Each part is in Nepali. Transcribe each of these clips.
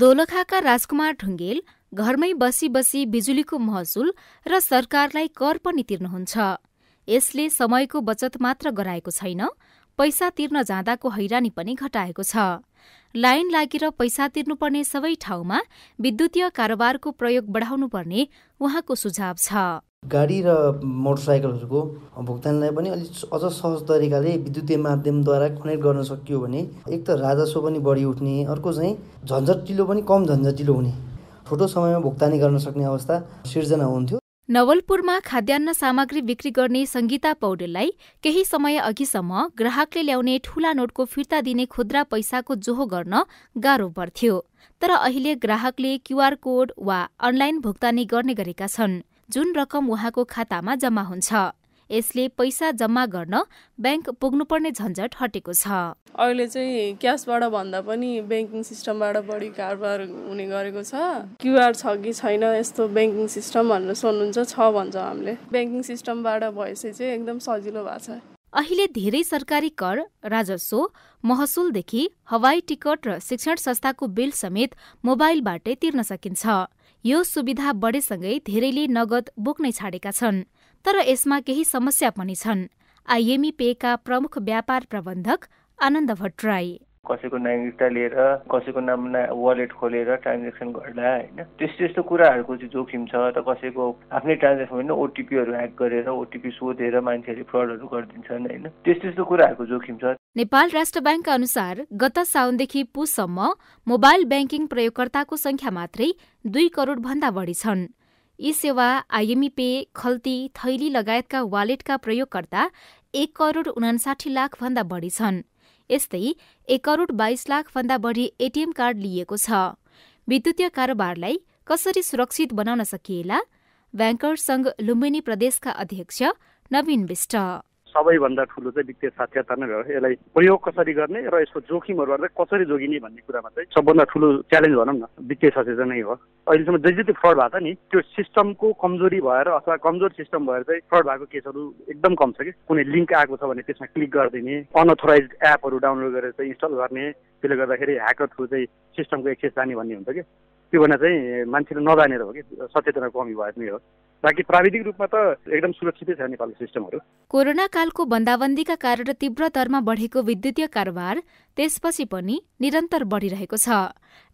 दोलखाका राजकुमार ढुङ्गेल घरमै बसी बसी बिजुलीको महसुल र सरकारलाई कर पनि तिर्नुहुन्छ यसले समयको बचत मात्र गराएको छैन पैसा तिर्न जाँदाको हैरानी पनि घटाएको छ लाइन लागेर पैसा तिर्नुपर्ने सबै ठाउँमा विद्युतीय कारोबारको प्रयोग बढाउनुपर्ने उहाँको सुझाव छ गाडी र मोटरसाइकलहरूको भुक्तानीलाई पनि अलिक अझ सहज तरिकाले विद्युतीय माध्यमद्वारा कनेक्ट गर्न सकियो भने एक त राजस्व पनि बढी उठ्ने अर्को चाहिँ झन्झटिलो पनि कम झन्झटिलो हुने छोटो समयमा भुक्तानी गर्न सक्ने अवस्था सिर्जना हुन्थ्यो नवलपुरमा खाद्यान्न सामग्री बिक्री गर्ने संगीता पौडेललाई केही समय अघिसम्म ग्राहकले ल्याउने ठूला नोटको फिर्ता दिने खुद्रा पैसाको जोहो गर्न गाह्रो पर्थ्यो तर अहिले ग्राहकले क्युआर कोड वा अनलाइन भुक्तानी गर्ने गरेका छन् जुन रकम उहाँको खातामा जम्मा हुन्छ यसले पैसा जम्मा गर्न ब्याङ्क पुग्नुपर्ने झन्झट हटेको छ अहिले चाहिँ क्यासबाट भन्दा पनि ब्याङ्किङ सिस्टमबाट बढी कारोबार हुने गरेको छ क्युआर छ कि छैन यस्तो ब्याङ्किङ सिस्टम भनेर सोध्नुहुन्छ छ भन्छ हामीले ब्याङ्किङ सिस्टमबाट भएपछि चाहिँ एकदम सजिलो भएको छ अहिले धेरै सरकारी कर राजस्व महसुलदेखि हवाई टिकट र शिक्षण संस्थाको बिल समेत मोबाइलबाटै तिर्न सकिन्छ यो सुविधा बढेसँगै धेरैले नगद बोक्नै छाडेका छन् तर यसमा केही समस्या पनि छन् आइएमई पेका प्रमुख व्यापार प्रबन्धक आनन्द भट्टराई कसैको नागरिकता लिएर कसैको नाममा वालेट खोलेर ट्रान्जेक्सन गर्दा होइन त्यस्तो यस्तो कुराहरूको चाहिँ जोखिम छ त कसैको आफ्नै ट्रान्जेक्सन होइन ओटिपीहरू ह्याक गरेर ओटिपी सोधेर मान्छेहरूले फ्रडहरू गरिदिन्छन् होइन त्यस्तो त्यस्तो कुराहरूको जोखिम छ नेपाल राष्ट्र ब्याङ्कका अनुसार गत साउनदेखि पुसम्म मोबाइल ब्याङ्किङ प्रयोगकर्ताको संख्या मात्रै दुई करोड़ भन्दा बढी छन् यी सेवा आइएमई पे खल्ती थैली लगायतका वालेटका प्रयोगकर्ता एक करोड़ उनासाठी लाख भन्दा बढी छन् यस्तै एक करोड़ बाइस लाख भन्दा बढी एटीएम कार्ड लिएको छ विद्युतीय कारोबारलाई कसरी सुरक्षित बनाउन सकिएला ब्याङ्कर्स संघ लुम्बिनी प्रदेशका अध्यक्ष नवीन विष्ट सबैभन्दा ठुलो चाहिँ वित्तीय साक्षरता नै हो यसलाई प्रयोग कसरी गर्ने र यसको जोखिमहरूबाट चाहिँ कसरी जोगिने भन्ने कुरामा चाहिँ सबभन्दा ठुलो च्यालेन्ज भनौँ न वित्तीय सचेतना नै हो अहिलेसम्म जे जति फ्रड भएको छ नि त्यो सिस्टमको कमजोरी भएर अथवा कमजोर सिस्टम भएर चाहिँ फ्रड भएको केसहरू एकदम कम छ कि कुनै लिङ्क आएको छ भने त्यसमा क्लिक गरिदिने अनअथोराइज एपहरू डाउनलोड गरेर चाहिँ इन्स्टल गर्ने त्यसले गर्दाखेरि ह्याकर थ्रु चाहिँ सिस्टमको एक्सेस जाने भन्ने हुन्छ कि त्योभन्दा चाहिँ मान्छेले नजानेर हो कि सचेतना कमी भए पनि हो बाँकी प्राविधिक रूपमा त एकदम सुरक्षितै छ नेपालको सिस्टमहरू कोरोना कालको बन्दाबन्दीका कारण तीव्र दरमा बढेको विद्युतीय कारोबार त्यसपछि पनि निरन्तर बढिरहेको छ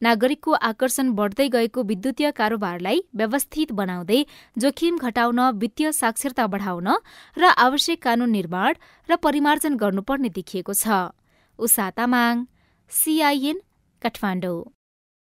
नागरिकको आकर्षण बढ्दै गएको विद्युतीय कारोबारलाई व्यवस्थित बनाउँदै जोखिम घटाउन वित्तीय साक्षरता बढाउन र आवश्यक कानून निर्माण र परिमार्जन गर्नुपर्ने देखिएको छ उषा तामाङ सिआइएन काठमाडौँ